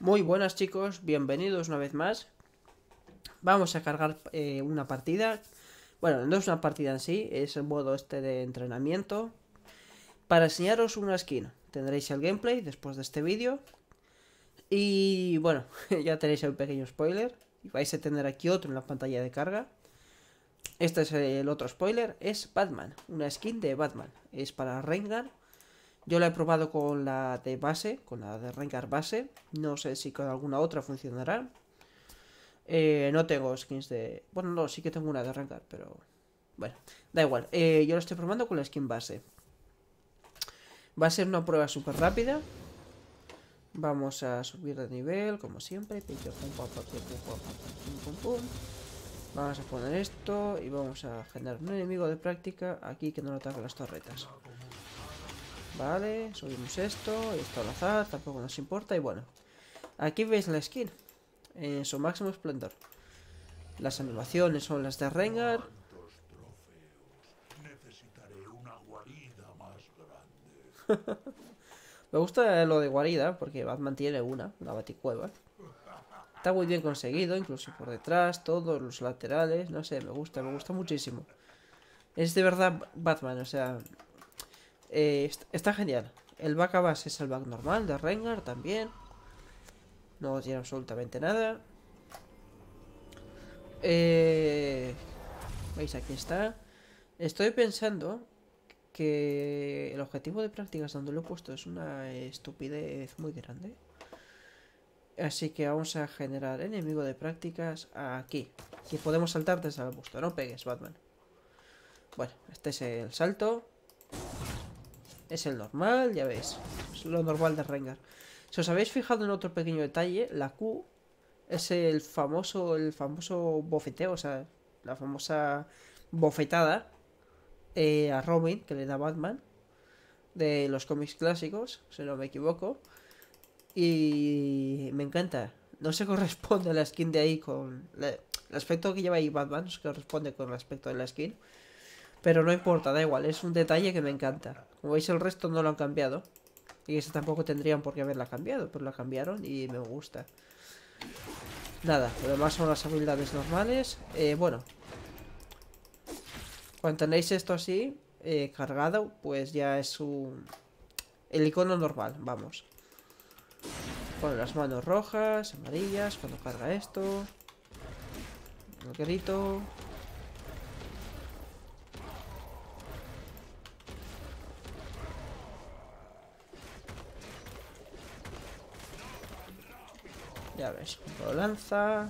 Muy buenas chicos, bienvenidos una vez más. Vamos a cargar eh, una partida. Bueno, no es una partida en sí, es el modo este de entrenamiento. Para enseñaros una skin. Tendréis el gameplay después de este vídeo. Y bueno, ya tenéis el pequeño spoiler. y Vais a tener aquí otro en la pantalla de carga. Este es el otro spoiler, es Batman, una skin de Batman. Es para Rengar yo la he probado con la de base, con la de Rengar base. No sé si con alguna otra funcionará. Eh, no tengo skins de... Bueno, no, sí que tengo una de Rengar, pero... Bueno, da igual. Eh, yo lo estoy probando con la skin base. Va a ser una prueba súper rápida. Vamos a subir de nivel, como siempre. Vamos a poner esto y vamos a generar un enemigo de práctica aquí que no lo ataque las torretas. Vale, subimos esto, esto al azar, tampoco nos importa y bueno. Aquí veis la skin, en su máximo esplendor. Las animaciones son las de Rengar. Me gusta lo de guarida, porque Batman tiene una, una baticueva. Está muy bien conseguido, incluso por detrás, todos los laterales, no sé, me gusta, me gusta muchísimo. Es de verdad Batman, o sea, eh, está, genial. El back base es el back normal de Rengar también. No tiene absolutamente nada. Eh, ¿Veis? Aquí está. Estoy pensando que el objetivo de prácticas donde lo he puesto es una estupidez muy grande. Así que vamos a generar enemigo de prácticas aquí. Y podemos saltar, desde el busto No pegues, Batman. Bueno, este es el salto. Es el normal, ya veis. Es lo normal de Rengar. Si os habéis fijado en otro pequeño detalle, la Q es el famoso, el famoso bofeteo, o sea, la famosa bofetada eh, a Robin que le da Batman de los cómics clásicos, si no me equivoco. Y me encanta. No se corresponde la skin de ahí con... el aspecto que lleva ahí Batman no se corresponde con el aspecto de la skin. Pero no importa, da igual, es un detalle que me encanta. Como veis el resto no lo han cambiado. Y eso tampoco tendrían por qué haberla cambiado, pero la cambiaron y me gusta. Nada, lo demás son las habilidades normales. Eh, bueno. Cuando tenéis esto así, eh, cargado, pues ya es un... El icono normal, vamos. Con las manos rojas, amarillas, cuando carga esto. Un grito, Ya ves, lo lanza.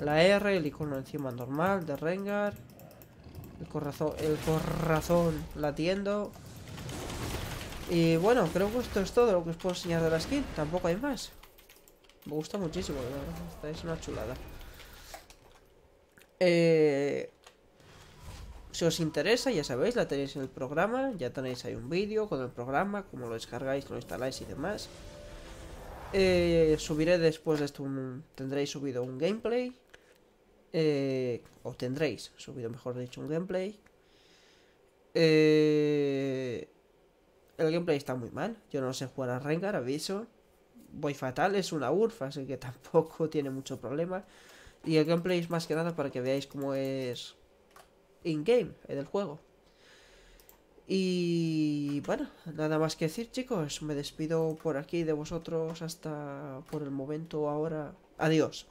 La R, el icono encima normal de Rengar. El corazón, el corazón latiendo. Y bueno, creo que esto es todo lo que os puedo enseñar de la skin. Tampoco hay más. Me gusta muchísimo, la verdad. Esta es una chulada. Eh, si os interesa, ya sabéis, la tenéis en el programa. Ya tenéis ahí un vídeo con el programa, cómo lo descargáis, lo instaláis y demás. Eh, subiré después de esto un, tendréis subido un gameplay. Eh, o tendréis subido, mejor dicho, un gameplay. Eh, el gameplay está muy mal. Yo no sé jugar a Rengar, aviso. Voy fatal, es una URF, así que tampoco tiene mucho problema. Y el gameplay es más que nada para que veáis cómo es in-game, en el juego. Y y bueno, nada más que decir chicos, me despido por aquí de vosotros hasta por el momento ahora. Adiós.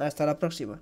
Hasta la próxima.